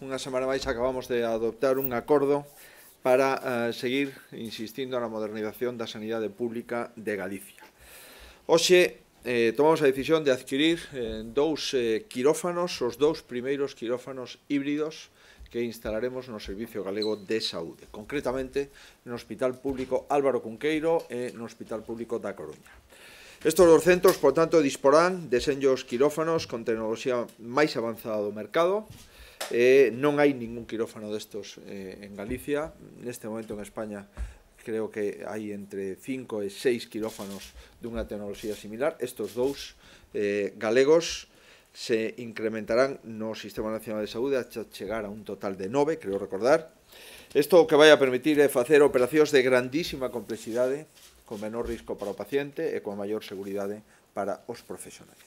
Unha semana máis acabamos de adoptar un acordo para uh, seguir insistindo na modernización da sanidade pública de Galicia. Oxe, eh, tomamos a decisión de adquirir eh, dous eh, quirófanos, os dous primeiros quirófanos híbridos que instalaremos no Servicio Galego de Saúde, concretamente no Hospital Público Álvaro Cunqueiro e no Hospital Público da Coruña. Estos dos centros, por tanto, disporán de senllos quirófanos con tecnoloxía máis avanzada do mercado, Eh, non hai ningún quirófano destos eh, en Galicia, neste momento en España creo que hai entre 5 e 6 quirófanos dunha tecnoloxía similar, estos dous eh, galegos se incrementarán no Sistema Nacional de Saúde a chegar a un total de 9, creo recordar. Isto o que vai a permitir é facer operacións de grandísima complexidade, con menor risco para o paciente e con maior seguridade para os profesionais.